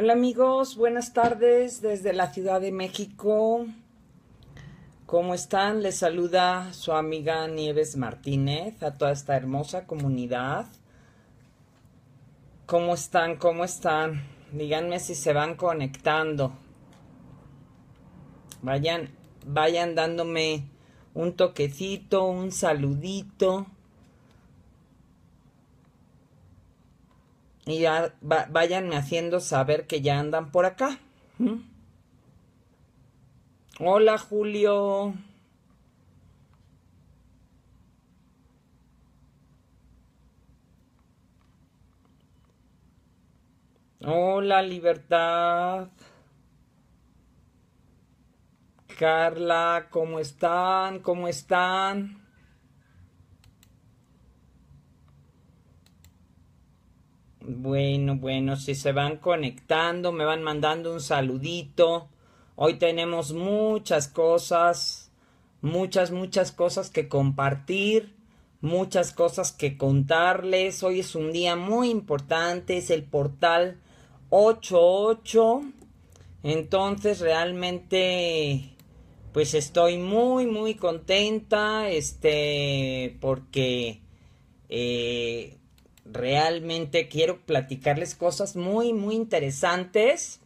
Hola amigos, buenas tardes desde la Ciudad de México. ¿Cómo están? Les saluda su amiga Nieves Martínez a toda esta hermosa comunidad. ¿Cómo están? ¿Cómo están? Díganme si se van conectando. Vayan, vayan dándome un toquecito, un saludito. y ya váyanme haciendo saber que ya andan por acá. ¿Mm? Hola Julio. Hola Libertad. Carla, ¿cómo están? ¿Cómo están? Bueno, bueno, si se van conectando, me van mandando un saludito. Hoy tenemos muchas cosas, muchas, muchas cosas que compartir, muchas cosas que contarles. Hoy es un día muy importante, es el portal 88. Entonces, realmente, pues estoy muy, muy contenta, este, porque... Eh, Realmente quiero platicarles cosas muy, muy interesantes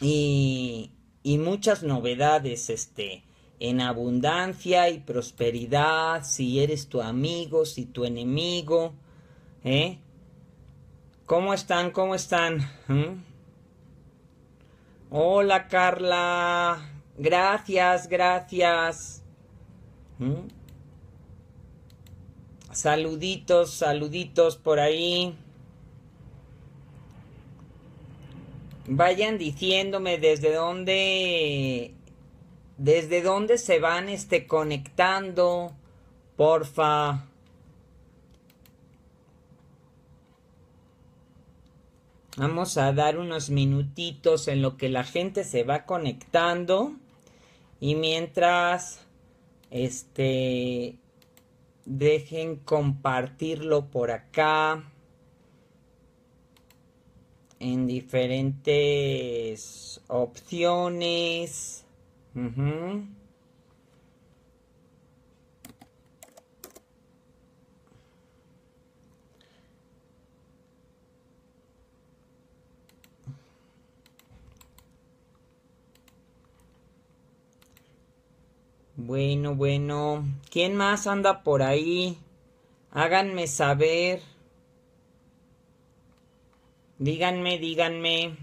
y, muchas novedades, este, en abundancia y prosperidad, si eres tu amigo, si tu enemigo, ¿eh? ¿Cómo están? ¿Cómo están? ¿Mm? Hola Carla, gracias, gracias. ¿Mm? Saluditos, saluditos por ahí. Vayan diciéndome desde dónde desde dónde se van este conectando, porfa. Vamos a dar unos minutitos en lo que la gente se va conectando y mientras este Dejen compartirlo por acá. En diferentes opciones. Bueno, bueno. ¿Quién más anda por ahí? Háganme saber. Díganme, díganme.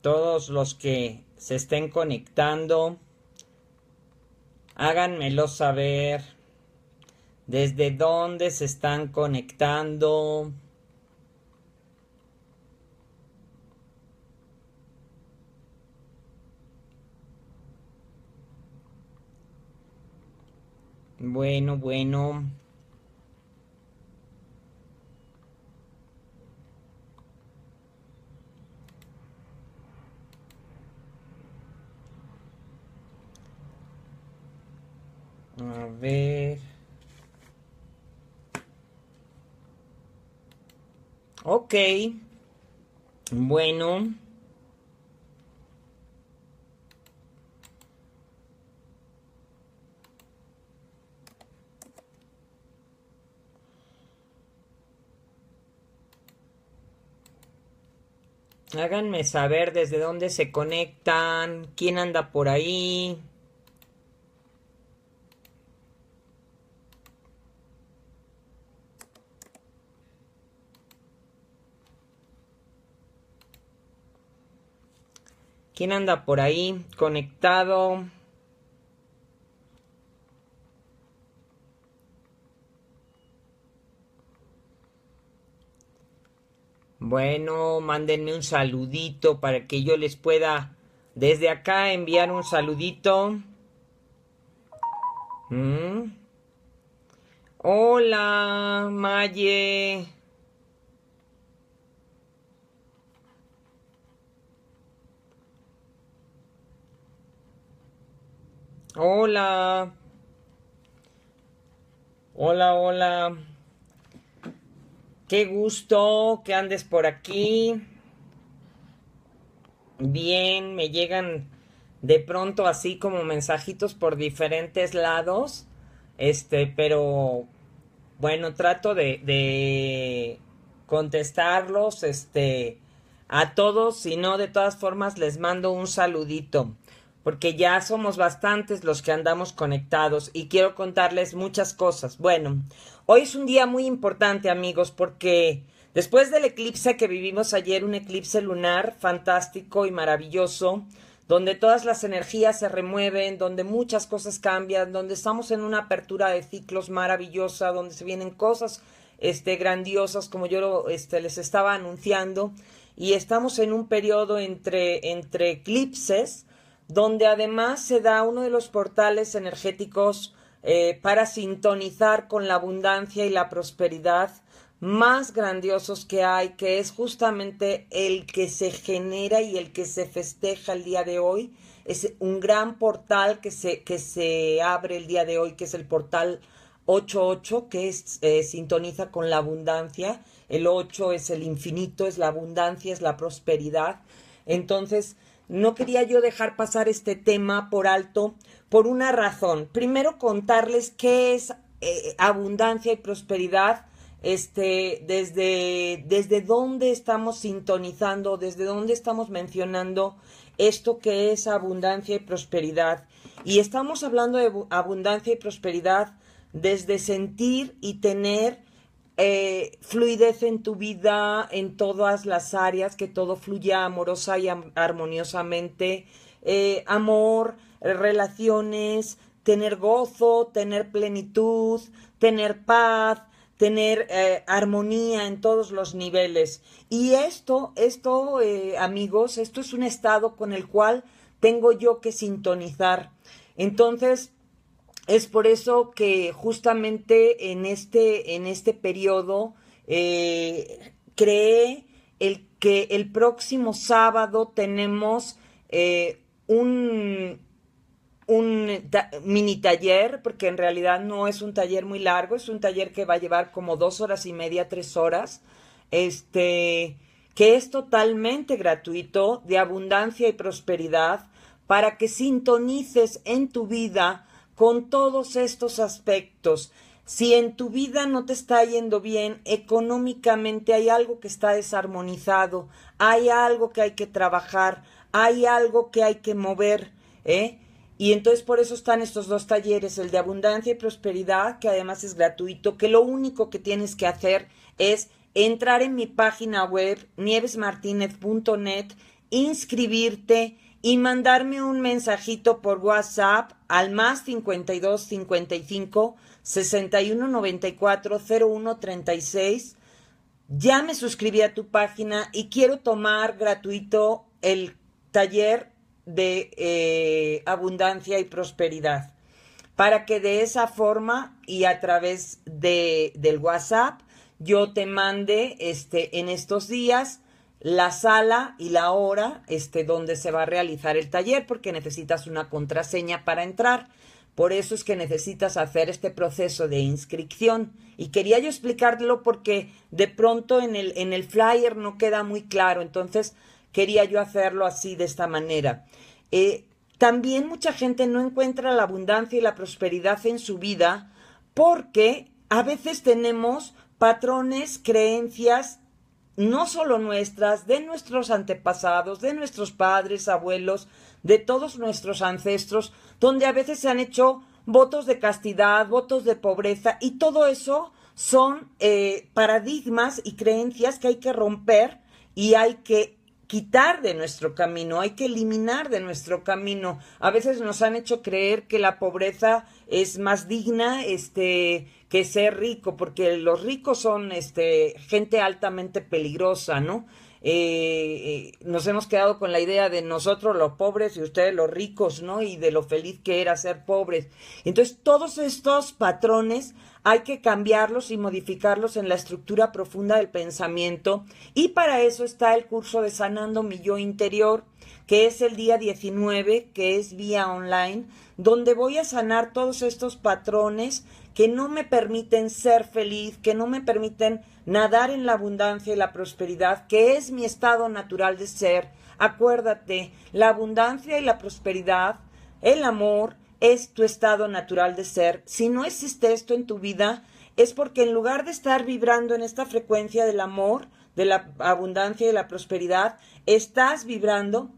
Todos los que se estén conectando, háganmelo saber. ¿Desde dónde se están conectando? Bueno, bueno. A ver. okay, Bueno. Háganme saber desde dónde se conectan, quién anda por ahí. ¿Quién anda por ahí conectado? Bueno, mándenme un saludito para que yo les pueda desde acá enviar un saludito. ¿Mm? Hola, Maye. Hola. Hola, hola. Qué gusto que andes por aquí. Bien, me llegan de pronto así como mensajitos por diferentes lados. Este, pero bueno, trato de, contestarlos, este, a todos, si no, de todas formas les mando un saludito, porque ya somos bastantes los que andamos conectados y quiero contarles muchas cosas. Bueno, Hoy es un día muy importante, amigos, porque después del eclipse que vivimos ayer, un eclipse lunar fantástico y maravilloso, donde todas las energías se remueven, donde muchas cosas cambian, donde estamos en una apertura de ciclos maravillosa, donde se vienen cosas este, grandiosas, como yo este, les estaba anunciando, y estamos en un periodo entre, entre eclipses, donde además se da uno de los portales energéticos eh, para sintonizar con la abundancia y la prosperidad más grandiosos que hay, que es justamente el que se genera y el que se festeja el día de hoy. Es un gran portal que se, que se abre el día de hoy, que es el portal 88, que es, eh, sintoniza con la abundancia. El 8 es el infinito, es la abundancia, es la prosperidad. Entonces, no quería yo dejar pasar este tema por alto por una razón. Primero contarles qué es eh, abundancia y prosperidad, este, desde, desde dónde estamos sintonizando, desde dónde estamos mencionando esto que es abundancia y prosperidad. Y estamos hablando de abundancia y prosperidad desde sentir y tener eh, fluidez en tu vida, en todas las áreas, que todo fluya amorosa y armoniosamente, eh, amor, relaciones, tener gozo, tener plenitud, tener paz, tener eh, armonía en todos los niveles. Y esto, esto, amigos, esto es un estado con el cual tengo yo que sintonizar. Entonces, es por eso que justamente en este, este periodo eh, cree el que el próximo sábado tenemos eh, un, mini taller, porque en realidad no es un taller muy largo, es un taller que va a llevar como dos horas y media, tres horas, este, que es totalmente gratuito, de abundancia y prosperidad, para que sintonices en tu vida con todos estos aspectos. Si en tu vida no te está yendo bien, económicamente hay algo que está desarmonizado, hay algo que hay que trabajar, hay algo que hay que mover, ¿eh? Y entonces por eso están estos dos talleres, el de abundancia y prosperidad, que además es gratuito, que lo único que tienes que hacer es entrar en mi página web nievesmartinez.net, inscribirte, y mandarme un mensajito por WhatsApp al más 52 55 61 94 01 36. Ya me suscribí a tu página y quiero tomar gratuito el taller de eh, abundancia y prosperidad para que de esa forma y a través de, del WhatsApp yo te mande este, en estos días la sala y la hora este, donde se va a realizar el taller, porque necesitas una contraseña para entrar. Por eso es que necesitas hacer este proceso de inscripción. Y quería yo explicarlo porque de pronto en el, flyer no queda muy claro. Entonces quería yo hacerlo así, de esta manera. Eh, también mucha gente no encuentra la abundancia y la prosperidad en su vida porque a veces tenemos patrones, creencias no solo nuestras, de nuestros antepasados, de nuestros padres, abuelos, de todos nuestros ancestros, donde a veces se han hecho votos de castidad, votos de pobreza, y todo eso son eh, paradigmas y creencias que hay que romper y hay que quitar de nuestro camino, hay que eliminar de nuestro camino. A veces nos han hecho creer que la pobreza es más digna este, que ser rico, porque los ricos son este, gente altamente peligrosa, ¿no? Eh, eh, nos hemos quedado con la idea de nosotros los pobres y ustedes los ricos, ¿no? Y de lo feliz que era ser pobres. Entonces, todos estos patrones hay que cambiarlos y modificarlos en la estructura profunda del pensamiento y para eso está el curso de Sanando mi yo interior, que es el día 19, que es vía online, donde voy a sanar todos estos patrones que no me permiten ser feliz, que no me permiten nadar en la abundancia y la prosperidad, que es mi estado natural de ser. Acuérdate, la abundancia y la prosperidad, el amor, es tu estado natural de ser. Si no existe esto en tu vida, es porque en lugar de estar vibrando en esta frecuencia del amor, de la abundancia y de la prosperidad, estás vibrando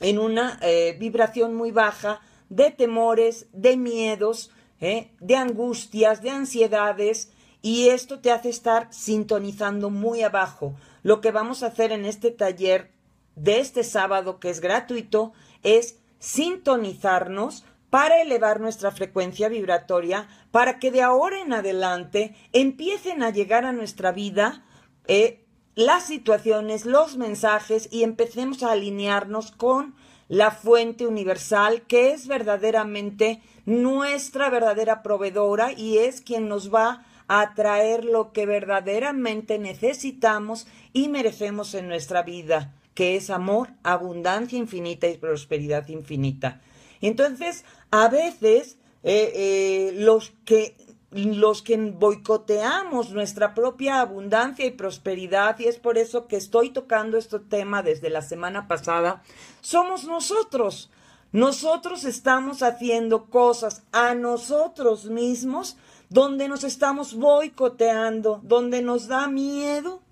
en una eh, vibración muy baja de temores, de miedos, eh, de angustias, de ansiedades, y esto te hace estar sintonizando muy abajo. Lo que vamos a hacer en este taller de este sábado, que es gratuito, es sintonizarnos para elevar nuestra frecuencia vibratoria, para que de ahora en adelante empiecen a llegar a nuestra vida eh, las situaciones, los mensajes y empecemos a alinearnos con la fuente universal que es verdaderamente nuestra verdadera proveedora y es quien nos va atraer lo que verdaderamente necesitamos y merecemos en nuestra vida, que es amor, abundancia infinita y prosperidad infinita. Entonces, a veces eh, eh, los que los que boicoteamos nuestra propia abundancia y prosperidad, y es por eso que estoy tocando este tema desde la semana pasada, somos nosotros. Nosotros estamos haciendo cosas a nosotros mismos donde nos estamos boicoteando, donde nos da miedo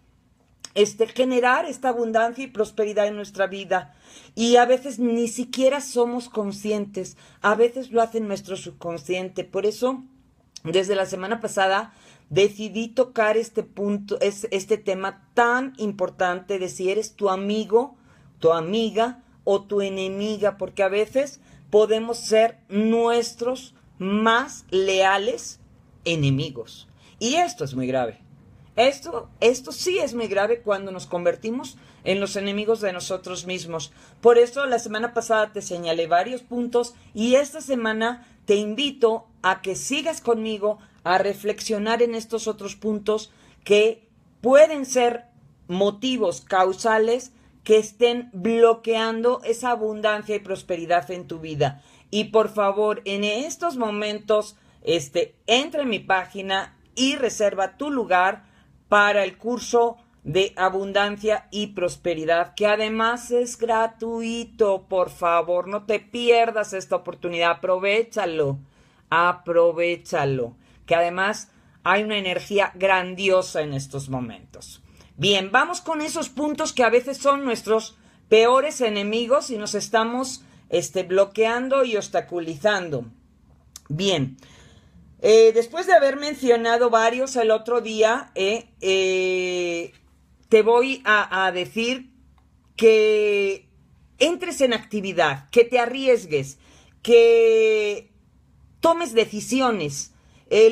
este, generar esta abundancia y prosperidad en nuestra vida. Y a veces ni siquiera somos conscientes, a veces lo hace nuestro subconsciente. Por eso, desde la semana pasada, decidí tocar este punto, este tema tan importante de si eres tu amigo, tu amiga o tu enemiga, porque a veces podemos ser nuestros más leales enemigos. Y esto es muy grave. Esto, esto sí es muy grave cuando nos convertimos en los enemigos de nosotros mismos. Por eso la semana pasada te señalé varios puntos y esta semana te invito a que sigas conmigo a reflexionar en estos otros puntos que pueden ser motivos causales que estén bloqueando esa abundancia y prosperidad en tu vida. Y por favor, en estos momentos este, entra en mi página y reserva tu lugar para el curso de abundancia y prosperidad, que además es gratuito. Por favor, no te pierdas esta oportunidad, aprovechalo, aprovechalo, que además hay una energía grandiosa en estos momentos. Bien, vamos con esos puntos que a veces son nuestros peores enemigos y nos estamos este, bloqueando y obstaculizando. Bien, eh, después de haber mencionado varios el otro día, eh, eh, te voy a, decir que entres en actividad, que te arriesgues, que tomes decisiones.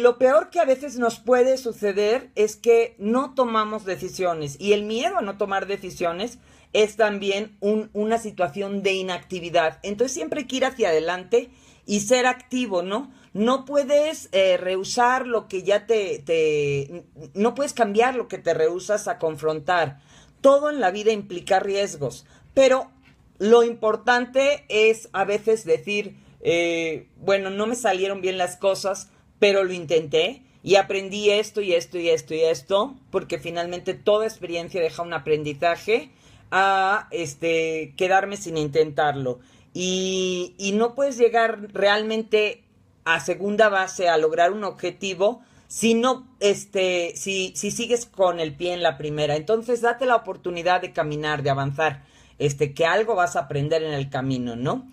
lo peor que a veces nos puede suceder es que no tomamos decisiones y el miedo a no tomar decisiones es también una situación de inactividad. Entonces siempre hay que ir hacia adelante y ser activo, ¿no? no puedes eh, rehusar lo que ya te, no puedes cambiar lo que te rehusas a confrontar. Todo en la vida implica riesgos, pero lo importante es a veces decir, eh, bueno, no me salieron bien las cosas, pero lo intenté y aprendí esto y esto y esto y esto, porque finalmente toda experiencia deja un aprendizaje a este, quedarme sin intentarlo. Y, y no puedes llegar realmente a segunda base a lograr un objetivo si no, este, si, si sigues con el pie en la primera. Entonces, date la oportunidad de caminar, de avanzar, este, que algo vas a aprender en el camino, ¿no?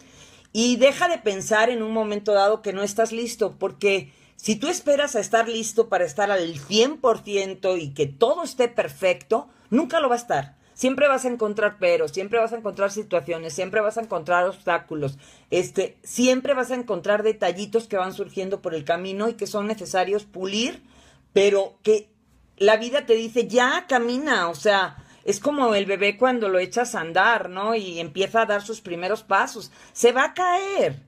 Y deja de pensar en un momento dado que no estás listo, porque si tú esperas a estar listo para estar al 100% y que todo esté perfecto, nunca lo va a estar siempre vas a encontrar peros, siempre vas a encontrar situaciones, siempre vas a encontrar obstáculos, este, siempre vas a encontrar detallitos que van surgiendo por el camino y que son necesarios pulir, pero que la vida te dice, ya camina, o sea, es como el bebé cuando lo echas a andar, ¿no? Y empieza a dar sus primeros pasos, se va a caer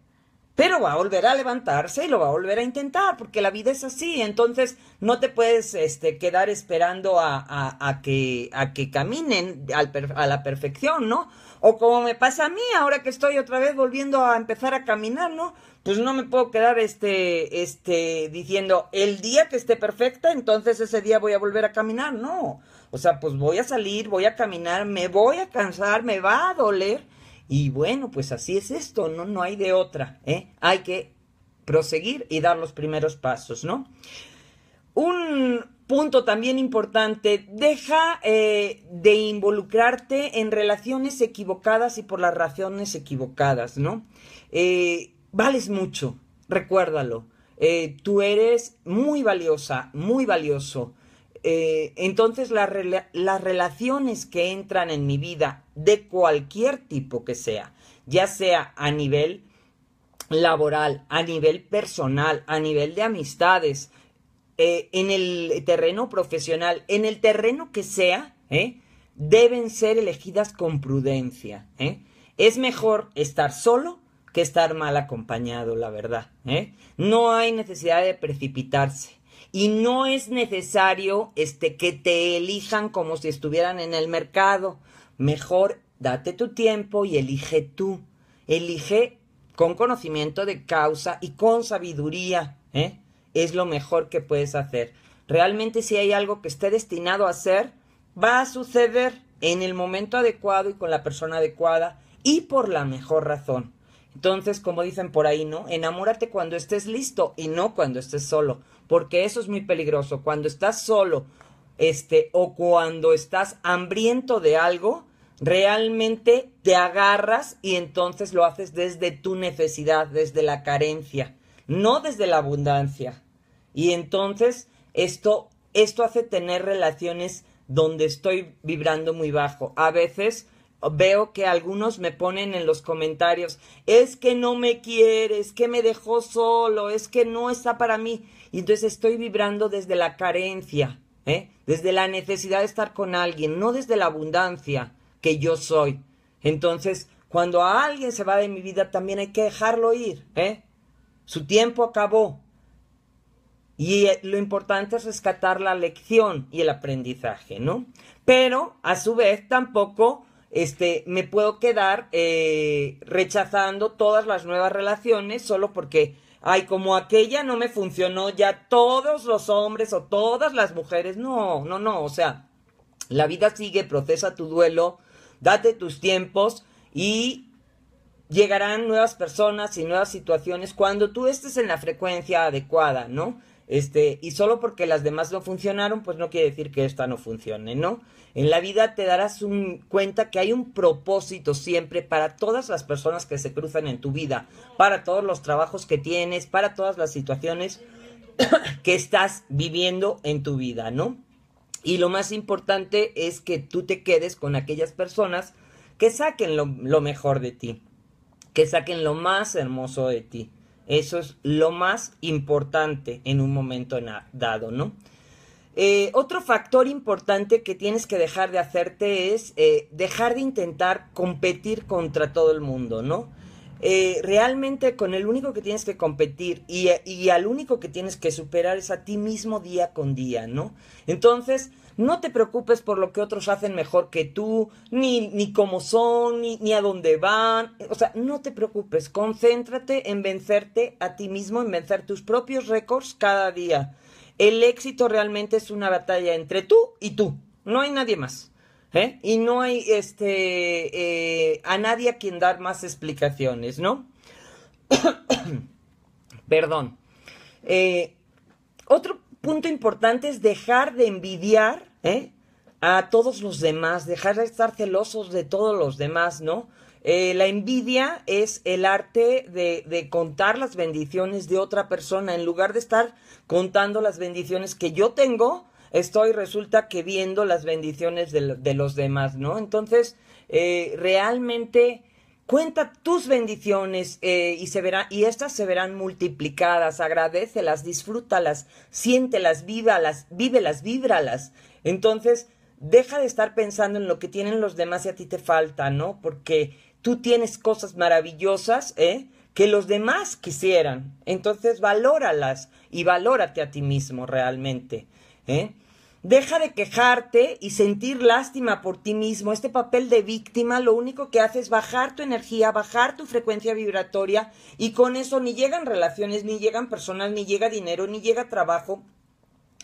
pero va a volver a levantarse y lo va a volver a intentar, porque la vida es así, entonces no te puedes este, quedar esperando a, a, que, a que caminen a la perfección, ¿no? O como me pasa a mí, ahora que estoy otra vez volviendo a empezar a caminar, ¿no? Pues no me puedo quedar este, este, diciendo, el día que esté perfecta, entonces ese día voy a volver a caminar, no. O sea, pues voy a salir, voy a caminar, me voy a cansar, me va a doler, y bueno, pues así es esto, no, no hay de otra, ¿eh? Hay que proseguir y dar los primeros pasos, ¿no? Un punto también importante, deja eh, de involucrarte en relaciones equivocadas y por las razones equivocadas, ¿no? Eh, vales mucho, recuérdalo. tú eres muy valiosa, muy valioso. entonces las, las relaciones que entran en mi vida de cualquier tipo que sea, ya sea a nivel laboral, a nivel personal, a nivel de amistades, eh, en el terreno profesional, en el terreno que sea, ¿eh? deben ser elegidas con prudencia. ¿eh? Es mejor estar solo que estar mal acompañado, la verdad. ¿eh? No hay necesidad de precipitarse. Y no es necesario este, que te elijan como si estuvieran en el mercado. Mejor date tu tiempo y elige tú. Elige con conocimiento de causa y con sabiduría. ¿eh? Es lo mejor que puedes hacer. Realmente si hay algo que esté destinado a hacer, va a suceder en el momento adecuado y con la persona adecuada y por la mejor razón. Entonces, como dicen por ahí, ¿no? Enamórate cuando estés listo y no cuando estés solo, porque eso es muy peligroso. Cuando estás solo, este, o cuando estás hambriento de algo, Realmente te agarras y entonces lo haces desde tu necesidad, desde la carencia, no desde la abundancia. Y entonces esto, esto hace tener relaciones donde estoy vibrando muy bajo. A veces veo que algunos me ponen en los comentarios, es que no me quieres que me dejó solo, es que no está para mí. Y entonces estoy vibrando desde la carencia, ¿eh? desde la necesidad de estar con alguien, no desde la abundancia que yo soy. Entonces, cuando a alguien se va de mi vida, también hay que dejarlo ir. ¿eh? Su tiempo acabó. Y eh, lo importante es rescatar la lección y el aprendizaje, ¿no? Pero, a su vez, tampoco este, me puedo quedar eh, rechazando todas las nuevas relaciones solo porque, ay, como aquella no me funcionó, ya todos los hombres o todas las mujeres, no, no, no, o sea, la vida sigue, procesa tu duelo, Date tus tiempos y llegarán nuevas personas y nuevas situaciones cuando tú estés en la frecuencia adecuada, ¿no? Este, y solo porque las demás no funcionaron, pues no quiere decir que esta no funcione, ¿no? En la vida te darás cuenta que hay un propósito siempre para todas las personas que se cruzan en tu vida, para todos los trabajos que tienes, para todas las situaciones que estás viviendo en tu vida, ¿no? Y lo más importante es que tú te quedes con aquellas personas que saquen lo, mejor de ti, que saquen lo más hermoso de ti. Eso es lo más importante en un momento dado, ¿no? Eh, otro factor importante que tienes que dejar de hacerte es eh, dejar de intentar competir contra todo el mundo, ¿no? eh, realmente con el único que tienes que competir y, al único que tienes que superar es a ti mismo día con día, ¿no? Entonces, no te preocupes por lo que otros hacen mejor que tú, ni, ni cómo son, ni, ni a dónde van. O sea, no te preocupes, concéntrate en vencerte a ti mismo, en vencer tus propios récords cada día. El éxito realmente es una batalla entre tú y tú, no hay nadie más. ¿Eh? Y no hay este, eh, a nadie a quien dar más explicaciones, ¿no? Perdón. Eh, otro punto importante es dejar de envidiar a todos los demás, dejar de estar celosos de todos los demás, ¿no? la envidia es el arte de, contar las bendiciones de otra persona. En lugar de estar contando las bendiciones que yo tengo, estoy resulta que viendo las bendiciones de, los demás, ¿no? Entonces, eh, realmente cuenta tus bendiciones eh, y se verá, y estas se verán multiplicadas, agradecelas, disfrútalas, siéntelas, vívalas, vívelas, víbralas. Entonces, deja de estar pensando en lo que tienen los demás y a ti te falta, ¿no? Porque tú tienes cosas maravillosas, ¿eh? que los demás quisieran. Entonces valóralas y valórate a ti mismo realmente. ¿eh? Deja de quejarte y sentir lástima por ti mismo. Este papel de víctima lo único que hace es bajar tu energía, bajar tu frecuencia vibratoria y con eso ni llegan relaciones, ni llegan personas, ni llega dinero, ni llega trabajo,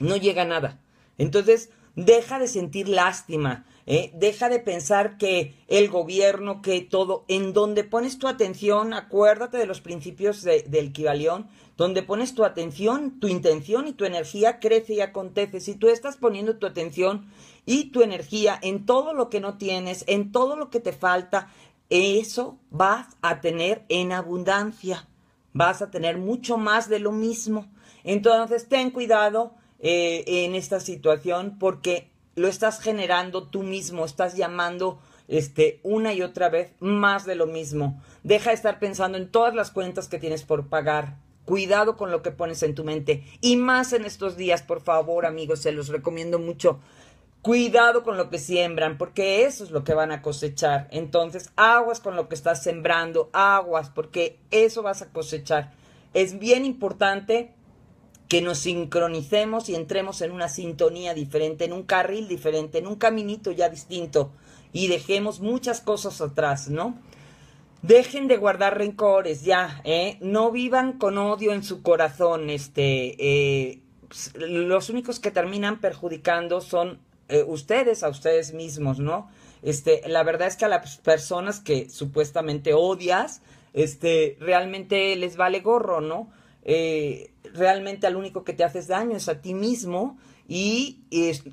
no llega nada. Entonces, deja de sentir lástima, ¿eh? deja de pensar que el gobierno, que todo, en donde pones tu atención, acuérdate de los principios del Kibalión, donde pones tu atención, tu intención y tu energía crece y acontece. Si tú estás poniendo tu atención y tu energía en todo lo que no tienes, en todo lo que te falta, eso vas a tener en abundancia. Vas a tener mucho más de lo mismo. Entonces, ten cuidado eh, en esta situación porque lo estás generando tú mismo, estás llamando este, una y otra vez más de lo mismo. Deja de estar pensando en todas las cuentas que tienes por pagar. Cuidado con lo que pones en tu mente. Y más en estos días, por favor, amigos, se los recomiendo mucho. Cuidado con lo que siembran, porque eso es lo que van a cosechar. Entonces, aguas con lo que estás sembrando, aguas, porque eso vas a cosechar. Es bien importante que nos sincronicemos y entremos en una sintonía diferente, en un carril diferente, en un caminito ya distinto y dejemos muchas cosas atrás, ¿no? Dejen de guardar rencores, ya, ¿eh? No vivan con odio en su corazón, este, eh, los únicos que terminan perjudicando son eh, ustedes a ustedes mismos, ¿no? Este, la verdad es que a las personas que supuestamente odias, este, realmente les vale gorro, ¿no? Eh, realmente al único que te haces daño es a ti mismo y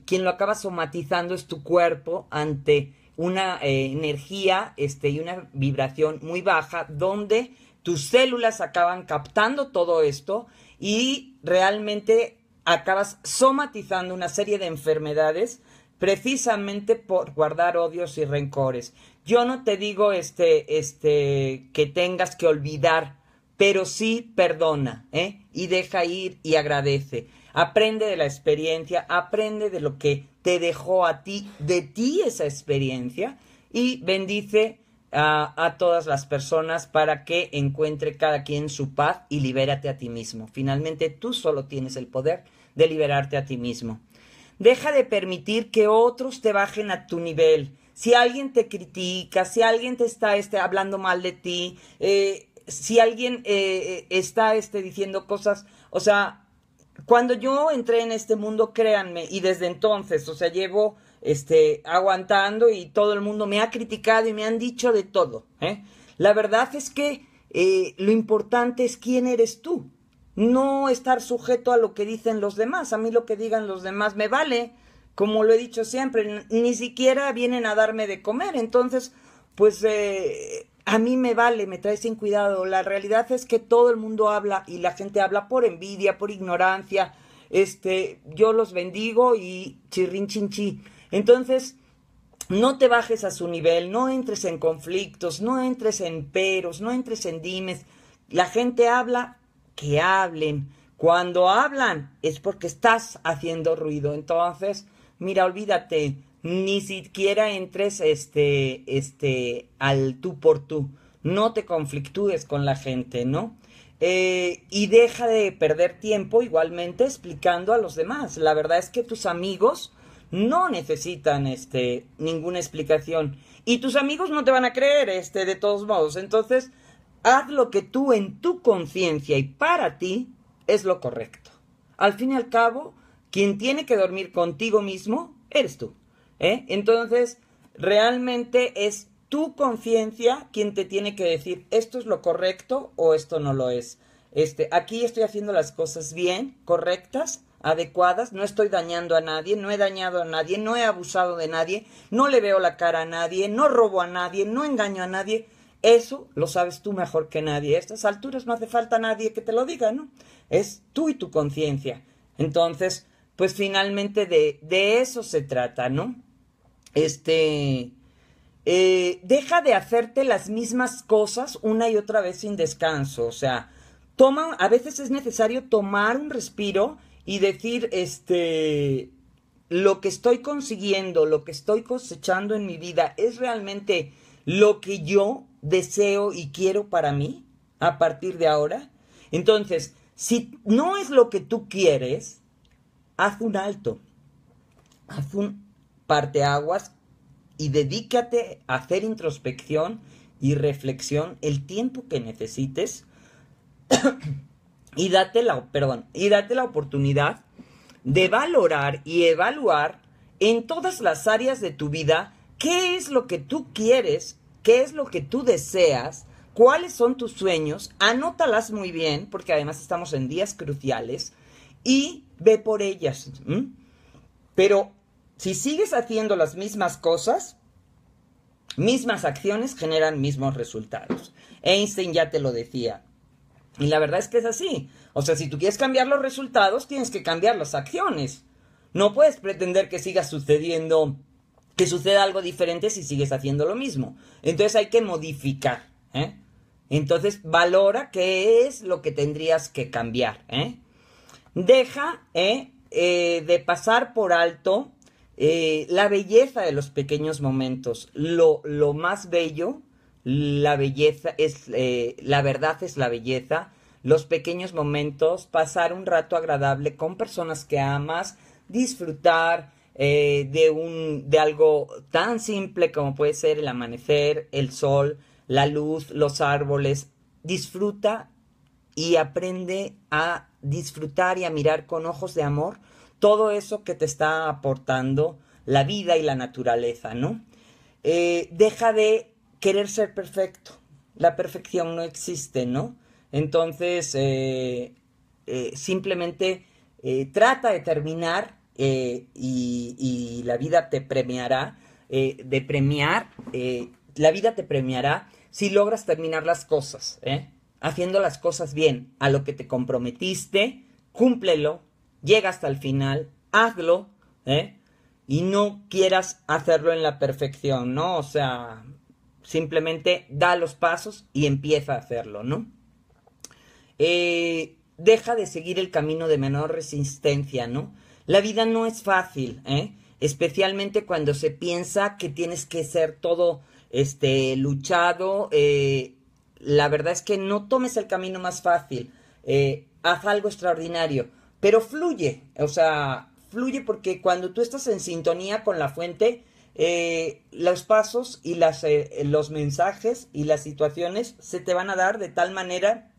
quien lo acaba somatizando es tu cuerpo ante una eh, energía este, y una vibración muy baja donde tus células acaban captando todo esto y realmente acabas somatizando una serie de enfermedades precisamente por guardar odios y rencores. Yo no te digo este, este, que tengas que olvidar pero sí perdona, ¿eh? Y deja ir y agradece. Aprende de la experiencia, aprende de lo que te dejó a ti, de ti esa experiencia, y bendice a, todas las personas para que encuentre cada quien su paz y libérate a ti mismo. Finalmente, tú solo tienes el poder de liberarte a ti mismo. Deja de permitir que otros te bajen a tu nivel. Si alguien te critica, si alguien te está este, hablando mal de ti, eh, si alguien eh, eh, está este, diciendo cosas, o sea, cuando yo entré en este mundo, créanme, y desde entonces, o sea, llevo este, aguantando y todo el mundo me ha criticado y me han dicho de todo. ¿eh? La verdad es que lo importante es quién eres tú, no estar sujeto a lo que dicen los demás. A mí lo que digan los demás me vale, como lo he dicho siempre, ni siquiera vienen a darme de comer. Entonces, pues a mí me vale, me trae sin cuidado. La realidad es que todo el mundo habla y la gente habla por envidia, por ignorancia. Este, yo los bendigo y chirrin chinchi. Entonces, no te bajes a su nivel, no entres en conflictos, no entres en peros, no entres en dimes. La gente habla, que hablen. Cuando hablan es porque estás haciendo ruido. Entonces, mira, olvídate ni siquiera entres este, este, al tú por tú. No te conflictúes con la gente, ¿no? Eh, y deja de perder tiempo igualmente explicando a los demás. La verdad es que tus amigos no necesitan este, ninguna explicación. Y tus amigos no te van a creer, este, de todos modos. Entonces, haz lo que tú en tu conciencia y para ti es lo correcto. Al fin y al cabo, quien tiene que dormir contigo mismo, eres tú. ¿Eh? Entonces, realmente es tu conciencia quien te tiene que decir esto es lo correcto o esto no lo es. Este, aquí estoy haciendo las cosas bien, correctas, adecuadas, no estoy dañando a nadie, no he dañado a nadie, no he abusado de nadie, no le veo la cara a nadie, no robo a nadie, no engaño a nadie. Eso lo sabes tú mejor que nadie. A estas alturas no hace falta nadie que te lo diga, ¿no? Es tú y tu conciencia. Entonces, pues finalmente de, de eso se trata, ¿no? este, eh, deja de hacerte las mismas cosas una y otra vez sin descanso. O sea, a veces es necesario tomar un respiro y decir, este, lo que estoy consiguiendo, lo que estoy cosechando en mi vida, es realmente lo que yo deseo y quiero para mí a partir de ahora. Entonces, si no es lo que tú quieres, haz un alto, haz un aguas y dedícate a hacer introspección y reflexión el tiempo que necesites y date la, perdón, y la oportunidad de valorar y evaluar en todas las áreas de tu vida qué es lo que tú quieres, qué es lo que tú deseas, cuáles son tus sueños, anótalas muy bien, porque además estamos en días cruciales, y ve por ellas. Pero si sigues haciendo las mismas cosas, mismas acciones generan mismos resultados. Einstein ya te lo decía. Y la verdad es que es así. O sea, si tú quieres cambiar los resultados, tienes que cambiar las acciones. No puedes pretender que siga sucediendo, que suceda algo diferente si sigues haciendo lo mismo. Entonces hay que modificar. ¿eh? Entonces valora qué es lo que tendrías que cambiar. ¿eh? Deja ¿eh? de pasar por alto eh, la belleza de los pequeños momentos, lo, más bello, la belleza es, eh, la verdad es la belleza, los pequeños momentos, pasar un rato agradable con personas que amas, disfrutar eh, de, un, de algo tan simple como puede ser el amanecer, el sol, la luz, los árboles. Disfruta y aprende a disfrutar y a mirar con ojos de amor todo eso que te está aportando la vida y la naturaleza, ¿no? Eh, deja de querer ser perfecto. La perfección no existe, ¿no? Entonces, eh, eh, simplemente trata de terminar y, y, la vida te premiará, de premiar, la vida te premiará si logras terminar las cosas, Haciendo las cosas bien, a lo que te comprometiste, cúmplelo, llega hasta el final, hazlo, ¿eh? Y no quieras hacerlo en la perfección, ¿no? O sea, simplemente da los pasos y empieza a hacerlo, ¿no? Eh, deja de seguir el camino de menor resistencia, ¿no? La vida no es fácil, ¿eh? Especialmente cuando se piensa que tienes que ser todo, este, luchado. Eh, la verdad es que no tomes el camino más fácil. Eh, haz algo extraordinario pero fluye, o sea, fluye porque cuando tú estás en sintonía con la fuente, eh, los pasos y las, eh, los mensajes y las situaciones se te van a dar de tal manera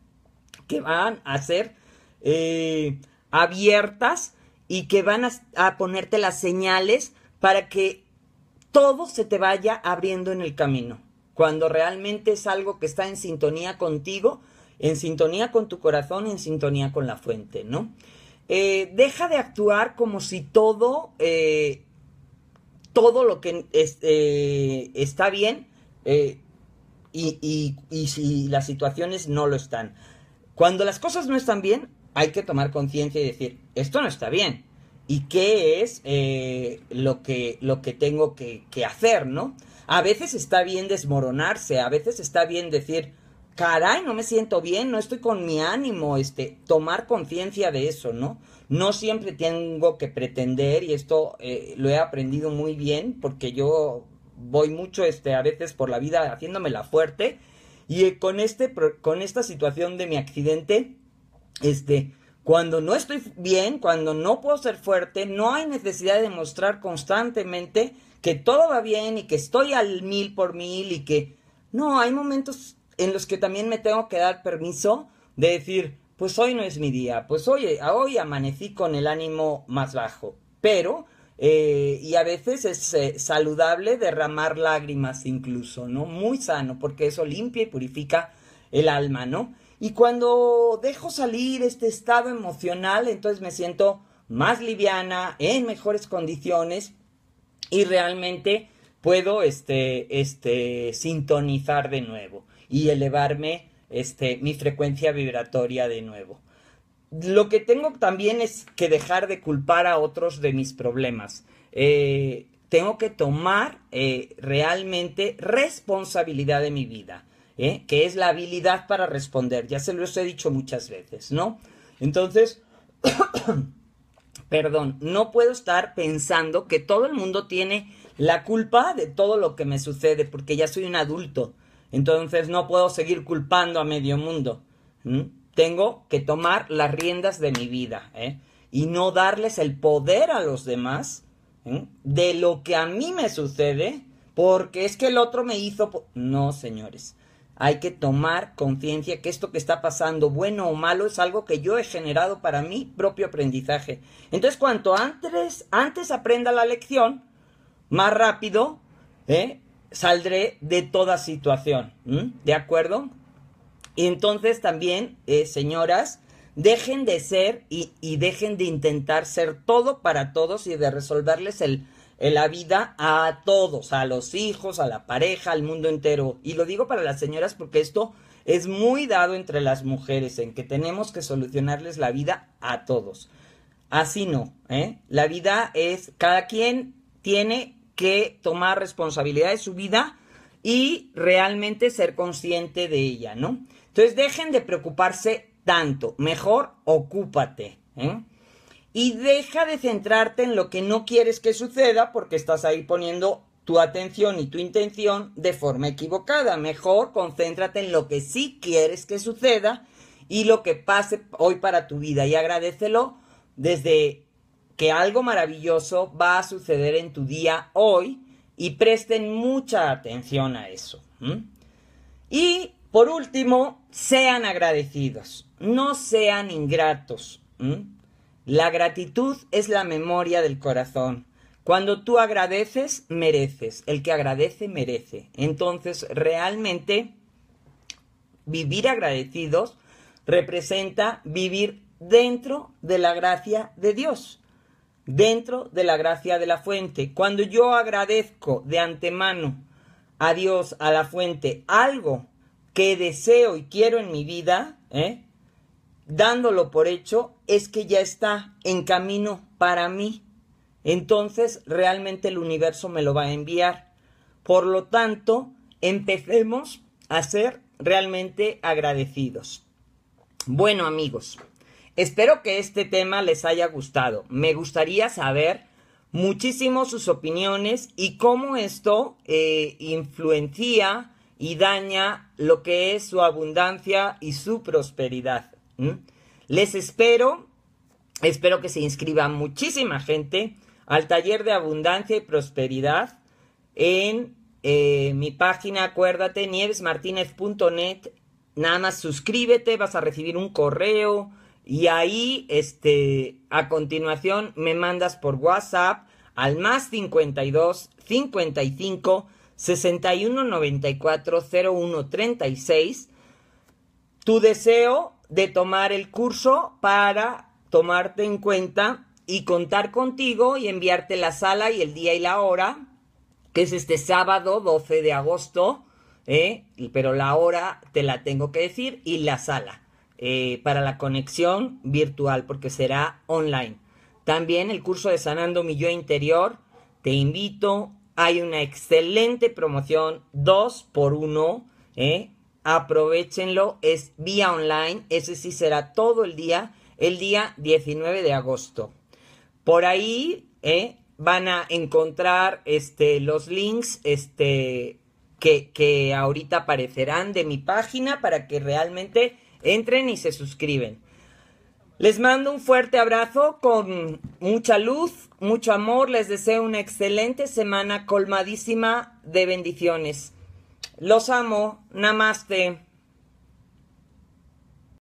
que van a ser eh, abiertas y que van a, a ponerte las señales para que todo se te vaya abriendo en el camino. Cuando realmente es algo que está en sintonía contigo, en sintonía con tu corazón, en sintonía con la fuente, ¿no? Eh, deja de actuar como si todo, eh, todo lo que eh, está bien y, si las situaciones no lo están. Cuando las cosas no están bien, hay que tomar conciencia y decir, esto no está bien. ¿Y qué es lo, que, lo que tengo que, que hacer, no? A veces está bien desmoronarse, a veces está bien decir, caray, no me siento bien, no estoy con mi ánimo, este, tomar conciencia de eso, ¿no? No siempre tengo que pretender, y esto eh, lo he aprendido muy bien, porque yo voy mucho, este, a veces por la vida haciéndome la fuerte, y eh, con este, con esta situación de mi accidente, este, cuando no estoy bien, cuando no puedo ser fuerte, no hay necesidad de demostrar constantemente que todo va bien y que estoy al mil por mil y que, no, hay momentos en los que también me tengo que dar permiso de decir, pues hoy no es mi día, pues hoy, hoy amanecí con el ánimo más bajo, pero, eh, y a veces es eh, saludable derramar lágrimas incluso, ¿no? Muy sano, porque eso limpia y purifica el alma, ¿no? Y cuando dejo salir este estado emocional, entonces me siento más liviana, en mejores condiciones y realmente puedo este, este, sintonizar de nuevo y elevarme este, mi frecuencia vibratoria de nuevo. Lo que tengo también es que dejar de culpar a otros de mis problemas. Eh, tengo que tomar eh, realmente responsabilidad de mi vida, ¿eh? que es la habilidad para responder. Ya se los he dicho muchas veces, ¿no? Entonces, perdón, no puedo estar pensando que todo el mundo tiene la culpa de todo lo que me sucede, porque ya soy un adulto entonces no puedo seguir culpando a medio mundo. Tengo que tomar las riendas de mi vida ¿eh? y no darles el poder a los demás de lo que a mí me sucede porque es que el otro me hizo... No, señores. Hay que tomar conciencia que esto que está pasando, bueno o malo, es algo que yo he generado para mi propio aprendizaje. Entonces, cuanto antes, antes aprenda la lección, más rápido ¿eh? saldré de toda situación. ¿De acuerdo? Y entonces también, eh, señoras, dejen de ser y, dejen de intentar ser todo para todos y de resolverles el, la vida a todos, a los hijos, a la pareja, al mundo entero. Y lo digo para las señoras porque esto es muy dado entre las mujeres, en que tenemos que solucionarles la vida a todos. Así no, ¿eh? La vida es, cada quien tiene que tomar responsabilidad de su vida y realmente ser consciente de ella, ¿no? Entonces dejen de preocuparse tanto, mejor ocúpate, ¿eh? Y deja de centrarte en lo que no quieres que suceda porque estás ahí poniendo tu atención y tu intención de forma equivocada. Mejor concéntrate en lo que sí quieres que suceda y lo que pase hoy para tu vida y agradecelo desde que algo maravilloso va a suceder en tu día hoy y presten mucha atención a eso. Y por último, sean agradecidos, no sean ingratos. La gratitud es la memoria del corazón. Cuando tú agradeces, mereces. El que agradece, merece. Entonces, realmente, vivir agradecidos representa vivir dentro de la gracia de Dios dentro de la gracia de la fuente. Cuando yo agradezco de antemano a Dios, a la fuente, algo que deseo y quiero en mi vida, ¿eh? dándolo por hecho, es que ya está en camino para mí. Entonces realmente el universo me lo va a enviar. Por lo tanto, empecemos a ser realmente agradecidos. Bueno amigos, Espero que este tema les haya gustado. Me gustaría saber muchísimo sus opiniones y cómo esto eh, influencia y daña lo que es su abundancia y su prosperidad. Les espero, espero que se inscriba muchísima gente al taller de abundancia y prosperidad en eh, mi página, acuérdate, nievesmartinez.net. Nada más suscríbete, vas a recibir un correo y ahí, este, a continuación me mandas por WhatsApp al más 52 55 61 94 01 36 tu deseo de tomar el curso para tomarte en cuenta y contar contigo y enviarte la sala y el día y la hora, que es este sábado 12 de agosto, ¿eh? pero la hora te la tengo que decir y la sala. Eh, para la conexión virtual porque será online. También el curso de Sanando mi yo interior, te invito, hay una excelente promoción 2 por uno... Eh, aprovechenlo, es vía online, ese sí será todo el día, el día 19 de agosto. Por ahí eh, van a encontrar este, los links este, que, que ahorita aparecerán de mi página para que realmente Entren y se suscriben. Les mando un fuerte abrazo con mucha luz, mucho amor. Les deseo una excelente semana colmadísima de bendiciones. Los amo. Namaste.